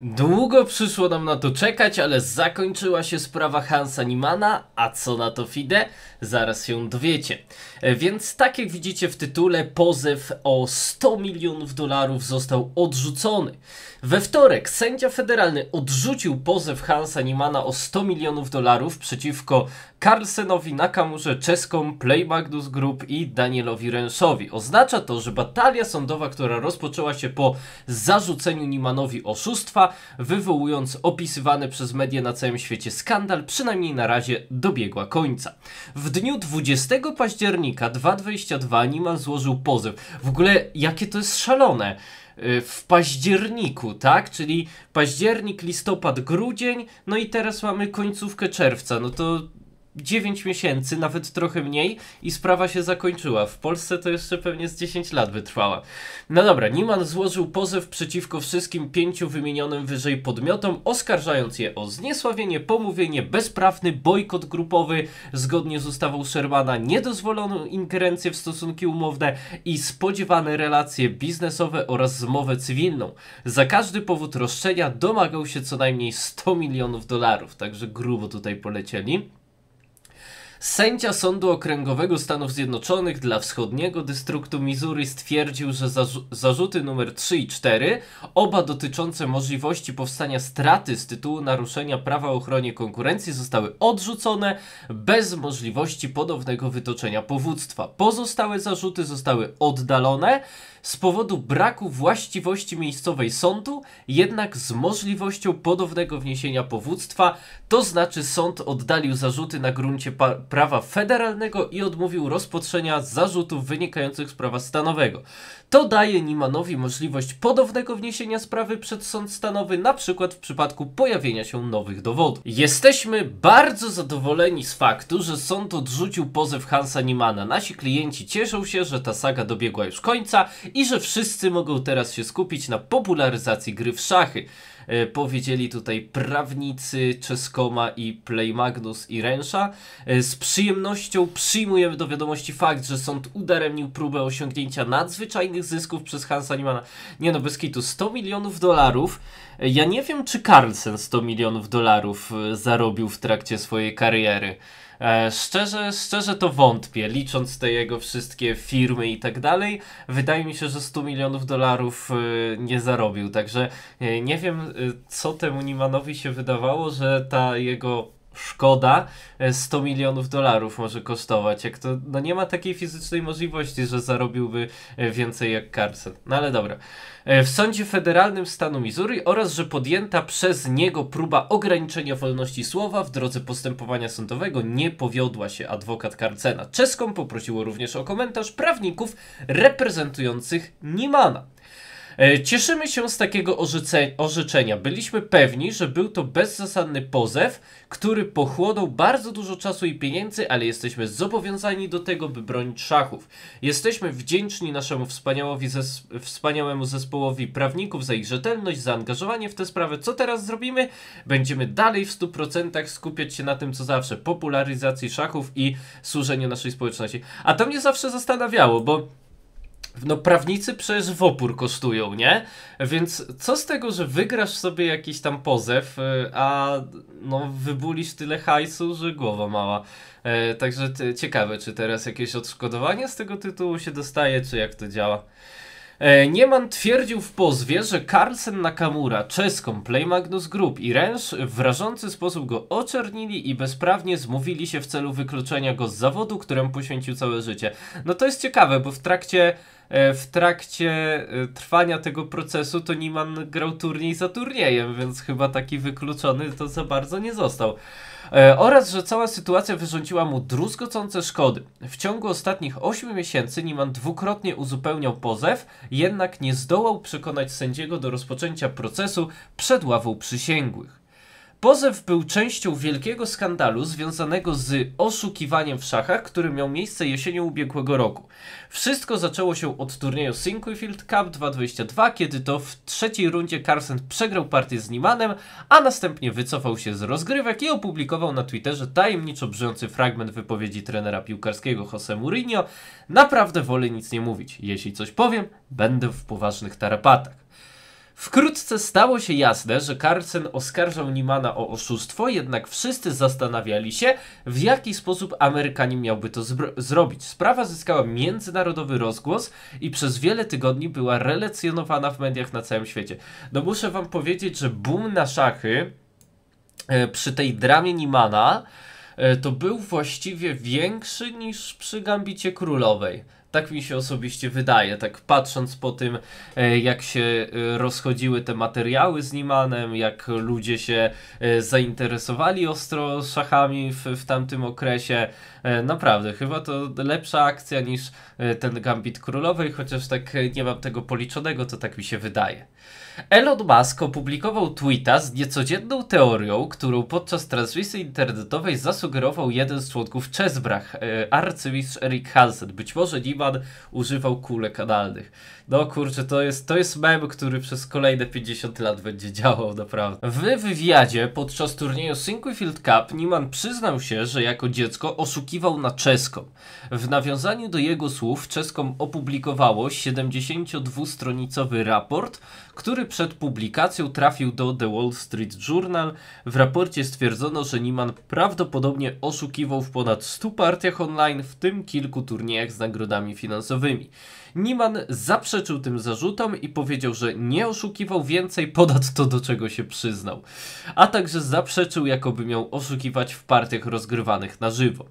Długo przyszło nam na to czekać, ale zakończyła się sprawa Hansa Nimana, a co na to Fide? Zaraz się dowiecie. E, więc tak jak widzicie w tytule, pozew o 100 milionów dolarów został odrzucony. We wtorek sędzia federalny odrzucił pozew Hansa Nimana o 100 milionów dolarów przeciwko Carlsenowi Nakamurze, czeskom Playmagnus Group i Danielowi Renszowi. Oznacza to, że batalia sądowa, która rozpoczęła się po zarzuceniu Nimanowi oszustwa, wywołując opisywany przez media na całym świecie skandal, przynajmniej na razie dobiegła końca. W dniu 20 października 2022 Animal złożył pozew. W ogóle jakie to jest szalone y, w październiku, tak? Czyli październik, listopad, grudzień, no i teraz mamy końcówkę czerwca. No to 9 miesięcy, nawet trochę mniej i sprawa się zakończyła. W Polsce to jeszcze pewnie z 10 lat by trwała. No dobra, Niman złożył pozew przeciwko wszystkim pięciu wymienionym wyżej podmiotom, oskarżając je o zniesławienie, pomówienie, bezprawny bojkot grupowy, zgodnie z ustawą Shermana niedozwoloną ingerencję w stosunki umowne i spodziewane relacje biznesowe oraz zmowę cywilną. Za każdy powód roszczenia domagał się co najmniej 100 milionów dolarów, także grubo tutaj polecieli. Sędzia Sądu Okręgowego Stanów Zjednoczonych dla Wschodniego Dystryktu Missouri stwierdził, że zarzu zarzuty numer 3 i 4, oba dotyczące możliwości powstania straty z tytułu naruszenia prawa o ochronie konkurencji, zostały odrzucone bez możliwości podobnego wytoczenia powództwa. Pozostałe zarzuty zostały oddalone z powodu braku właściwości miejscowej sądu, jednak z możliwością podobnego wniesienia powództwa, to znaczy sąd oddalił zarzuty na gruncie prawa federalnego i odmówił rozpatrzenia zarzutów wynikających z prawa stanowego. To daje Nimanowi możliwość podobnego wniesienia sprawy przed sąd stanowy, na przykład w przypadku pojawienia się nowych dowodów. Jesteśmy bardzo zadowoleni z faktu, że sąd odrzucił pozew Hansa Nimana. Nasi klienci cieszą się, że ta saga dobiegła już końca i że wszyscy mogą teraz się skupić na popularyzacji gry w szachy. E, powiedzieli tutaj prawnicy Czeskoma i Play Magnus i Rensza. E, z przyjemnością przyjmujemy do wiadomości fakt, że sąd udaremnił próbę osiągnięcia nadzwyczajnych zysków przez Hansa Niemana. Nie no, bez kitu, 100 milionów dolarów. E, ja nie wiem, czy Carlsen 100 milionów dolarów zarobił w trakcie swojej kariery. E, szczerze, szczerze to wątpię, licząc te jego wszystkie firmy i tak dalej. Wydaje mi się, że 100 milionów dolarów e, nie zarobił, także e, nie wiem, co temu Nimanowi się wydawało, że ta jego szkoda 100 e, milionów dolarów może kosztować. Jak to, no nie ma takiej fizycznej możliwości, że zarobiłby e, więcej jak Carson. No ale dobra. E, w sądzie federalnym stanu Missouri oraz, że podjęta przez niego próba ograniczenia wolności słowa w drodze postępowania sądowego nie powiodła się adwokat Carcena. Czeską poprosiło również o komentarz prawników reprezentujących Niemana. E, cieszymy się z takiego orzeczenia. Byliśmy pewni, że był to bezzasadny pozew, który pochłonął bardzo dużo czasu i pieniędzy, ale jesteśmy zobowiązani do tego, by bronić szachów. Jesteśmy wdzięczni naszemu zes wspaniałemu zespołowi prawników za ich rzetelność, zaangażowanie w tę sprawę. Co teraz zrobimy? Będziemy dalej w 100% skupiać się na tym, co zawsze: popularyzacji szachów i służeniu naszej społeczności. A to mnie zawsze zastanawiało, bo no prawnicy przecież w opór kosztują, nie? Więc co z tego, że wygrasz sobie jakiś tam pozew, e, a no wybulisz tyle hajsu, że głowa mała. E, także ciekawe, czy teraz jakieś odszkodowanie z tego tytułu się dostaje, czy jak to działa. E, Nieman twierdził w pozwie, że Carlsen Nakamura, czeską Play Magnus Group i Ręż w rażący sposób go oczernili i bezprawnie zmówili się w celu wykluczenia go z zawodu, któremu poświęcił całe życie. No to jest ciekawe, bo w trakcie E, w trakcie e, trwania tego procesu to Niman grał turniej za turniejem, więc chyba taki wykluczony to za bardzo nie został. E, oraz, że cała sytuacja wyrządziła mu druzgocące szkody. W ciągu ostatnich 8 miesięcy Niman dwukrotnie uzupełniał pozew, jednak nie zdołał przekonać sędziego do rozpoczęcia procesu przed ławą przysięgłych. Pozew był częścią wielkiego skandalu związanego z oszukiwaniem w szachach, który miał miejsce jesienią ubiegłego roku. Wszystko zaczęło się od turnieju Sinquefield Cup 222, kiedy to w trzeciej rundzie Carson przegrał partię z Nimanem, a następnie wycofał się z rozgrywek i opublikował na Twitterze tajemniczo brzący fragment wypowiedzi trenera piłkarskiego Jose Mourinho. Naprawdę wolę nic nie mówić. Jeśli coś powiem, będę w poważnych tarapatach. Wkrótce stało się jasne, że Carlsen oskarżał Nimana o oszustwo, jednak wszyscy zastanawiali się, w jaki sposób Amerykanin miałby to zrobić. Sprawa zyskała międzynarodowy rozgłos i przez wiele tygodni była relacjonowana w mediach na całym świecie. No muszę wam powiedzieć, że boom na szachy e, przy tej dramie Nimana e, to był właściwie większy niż przy Gambicie Królowej. Tak mi się osobiście wydaje, tak patrząc po tym, e, jak się e, rozchodziły te materiały z Nimanem, jak ludzie się e, zainteresowali ostro szachami w, w tamtym okresie. Naprawdę, chyba to lepsza akcja niż ten Gambit Królowej, chociaż tak nie mam tego policzonego, to tak mi się wydaje. Elon Musk opublikował tweeta z niecodzienną teorią, którą podczas transmisji internetowej zasugerował jeden z członków Czesbrach, e, arcymistrz Erik Hansen. Być może Nieman używał kulek analnych. No kurczę, to jest, to jest mem, który przez kolejne 50 lat będzie działał, naprawdę. W wywiadzie podczas turnieju Sinquefield Cup Niman przyznał się, że jako dziecko oszukiwał na czeską. W nawiązaniu do jego słów czeską opublikowało 72-stronicowy raport, który przed publikacją trafił do The Wall Street Journal. W raporcie stwierdzono, że Niman prawdopodobnie oszukiwał w ponad 100 partiach online, w tym kilku turniejach z nagrodami finansowymi. Niman zaprzeczył tym zarzutom i powiedział, że nie oszukiwał więcej ponad to, do czego się przyznał. A także zaprzeczył, jakoby miał oszukiwać w partiach rozgrywanych na żywo.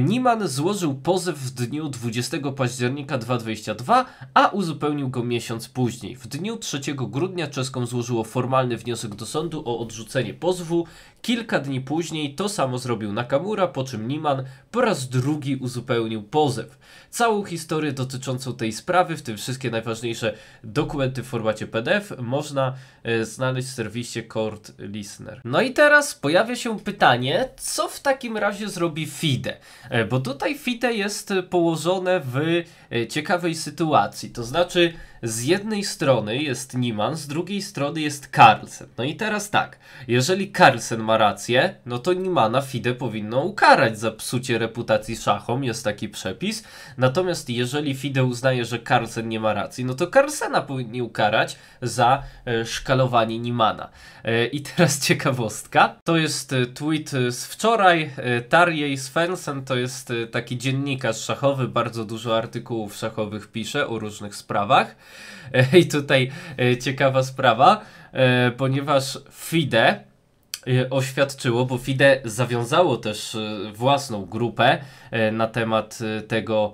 Niman złożył pozew w dniu 20 października 2022, a uzupełnił go miesiąc później. W dniu 3 grudnia Czeską złożyło formalny wniosek do sądu o odrzucenie pozwu. Kilka dni później to samo zrobił Nakamura, po czym Niman po raz drugi uzupełnił pozew. Całą historię dotyczącą tej sprawy, w tym wszystkie najważniejsze dokumenty w formacie PDF, można e, znaleźć w serwisie Court Listener. No i teraz pojawia się pytanie, co w takim razie zrobi FIDE? E, bo tutaj FIDE jest położone w e, ciekawej sytuacji, to znaczy z jednej strony jest Niemann, z drugiej strony jest Carlsen. No i teraz tak, jeżeli Carlsen ma rację, no to Niemana FIDE powinno ukarać za psucie reputacji szachom, jest taki przepis. Natomiast jeżeli FIDE uznaje, że Carlsen nie ma racji, no to Carlsena powinni ukarać za e, szkalowanie Niemana. E, I teraz ciekawostka, to jest e, tweet z wczoraj, Tarjei Svensson to jest taki dziennikarz szachowy, bardzo dużo artykułów szachowych pisze o różnych sprawach. I tutaj e, ciekawa sprawa, e, ponieważ FIDE e, oświadczyło, bo FIDE zawiązało też własną grupę na temat tego,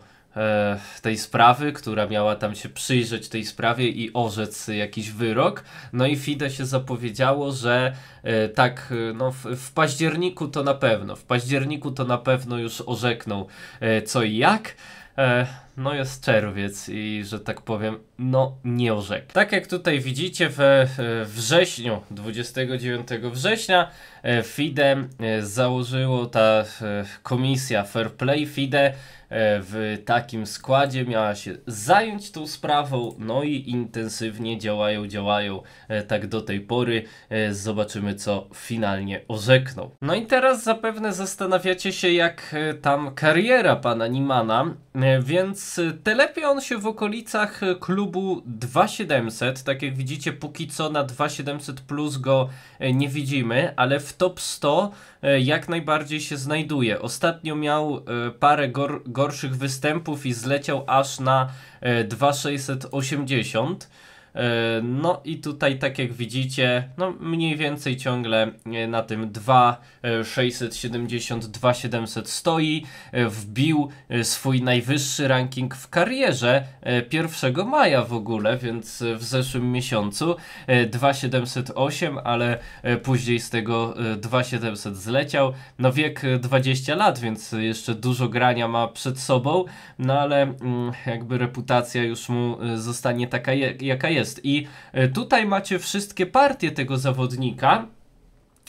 tej sprawy, która miała tam się przyjrzeć tej sprawie i orzec jakiś wyrok. No i FIDE się zapowiedziało, że tak, no w, w, październiku to na pewno, w październiku to na pewno już orzekną co i jak no jest czerwiec i że tak powiem, no nie orzekł. Tak jak tutaj widzicie we e, wrześniu, 29 września e, FIDE e, założyło ta komisja Fair Play FIDE w takim składzie miała się zająć tą sprawą, no i intensywnie działają, działają tak do tej pory. Zobaczymy, co finalnie orzekną. No i teraz zapewne zastanawiacie się, jak tam kariera pana Nimana, więc Y, telepie on się w okolicach y, klubu 2700. Tak jak widzicie, póki co na 2700 plus go e, nie widzimy, ale w top 100 e, jak najbardziej się znajduje. Ostatnio miał e, parę gor gorszych występów i zleciał aż na 2680. E, no i tutaj tak jak widzicie, no mniej więcej ciągle e, na tym 2670, 2700 e, stoi. Wbił swój najwyższy ranking w karierze 1 maja w ogóle, więc w zeszłym miesiącu 2708, ale później z tego 2700 zleciał. No wiek 20 lat, więc jeszcze dużo grania ma przed sobą, no ale mm, jakby reputacja już mu zostanie taka jaka jest jest. I e, tutaj macie wszystkie partie tego zawodnika.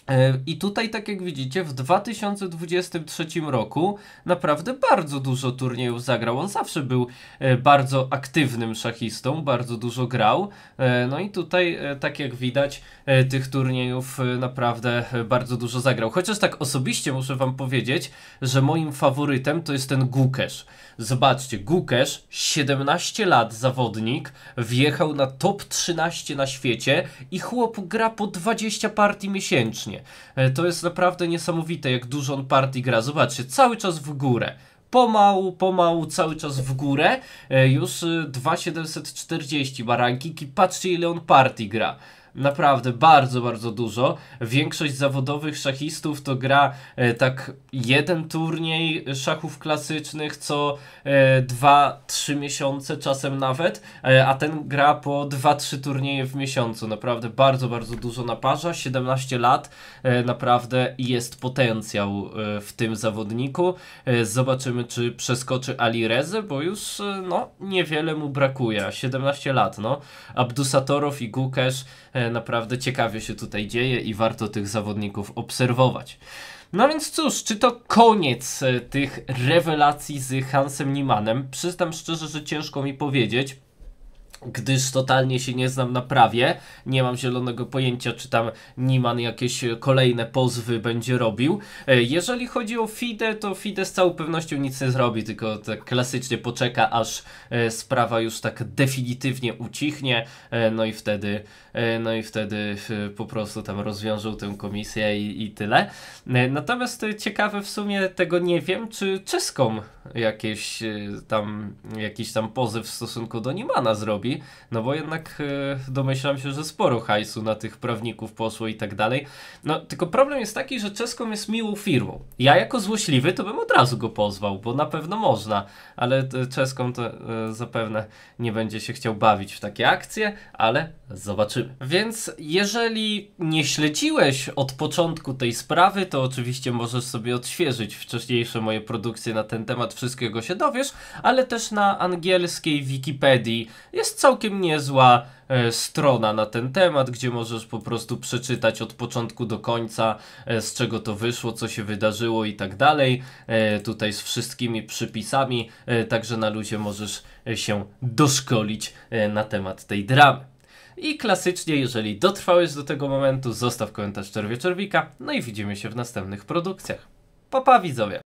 E, I tutaj, tak jak widzicie, w 2023 roku naprawdę bardzo dużo turniejów zagrał. On zawsze był e, bardzo aktywnym szachistą, bardzo dużo grał. E, no i tutaj, tak jak widać, tych turniejów naprawdę bardzo dużo zagrał. Chociaż tak osobiście muszę Wam powiedzieć, że moim faworytem to jest ten Gukesz. Zobaczcie, Gukesz, 17 lat zawodnik, wjechał na top 13 na świecie i chłop gra po 20 partii miesięcznie. E, to jest naprawdę niesamowite, jak dużo on partii gra. Zobaczcie, cały czas w górę pomału, pomału, cały czas w górę. E, już 2740 e, ma ranking i patrzcie ile on partii gra. Naprawdę bardzo, bardzo dużo. Większość zawodowych szachistów to gra e, tak jeden turniej szachów klasycznych co 2-3 e, miesiące, czasem nawet, e, a ten gra po 2-3 turnieje w miesiącu. Naprawdę bardzo, bardzo dużo naparza. 17 lat, e, naprawdę jest potencjał w tym zawodniku. Zobaczymy, czy przeskoczy Ali Reze, bo już no, niewiele mu brakuje. 17 lat, no. Abdusatorow i Gukesz naprawdę ciekawie się tutaj dzieje i warto tych zawodników obserwować. No więc cóż, czy to koniec e, tych rewelacji z Hansem Niemanem? Przyznam szczerze, że ciężko mi powiedzieć gdyż totalnie się nie znam na prawie, nie mam zielonego pojęcia, czy tam Niman jakieś kolejne pozwy będzie robił. E, jeżeli chodzi o FIDE, to FIDE z całą pewnością nic nie zrobi, tylko tak klasycznie poczeka, aż e, sprawa już tak definitywnie ucichnie, e, no i wtedy, no i wtedy po prostu tam rozwiążą tę komisję i, i tyle. Natomiast ciekawe w sumie tego nie wiem, czy czeską jakieś tam, jakiś tam pozew w stosunku do Nimana zrobi, no bo jednak e, domyślam się, że sporo hajsu na tych prawników poszło i tak dalej. No tylko problem jest taki, że Czeskom jest miłą firmą. Ja jako złośliwy to bym od razu go pozwał, bo na pewno można, ale e, Czeskom to e, zapewne nie będzie się chciał bawić w takie akcje, ale Zobaczymy. Więc jeżeli nie śledziłeś od początku tej sprawy, to oczywiście możesz sobie odświeżyć wcześniejsze moje produkcje na ten temat, wszystkiego się dowiesz, ale też na angielskiej Wikipedii jest całkiem niezła e, strona na ten temat, gdzie możesz po prostu przeczytać od początku do końca, e, z czego to wyszło, co się wydarzyło i tak dalej. E, tutaj z wszystkimi przypisami, e, także na luzie możesz e, się doszkolić e, na temat tej dramy. I klasycznie, jeżeli dotrwałeś do tego momentu, zostaw komentarz Czerwie Czerwika, no i widzimy się w następnych produkcjach. Papa widzowie!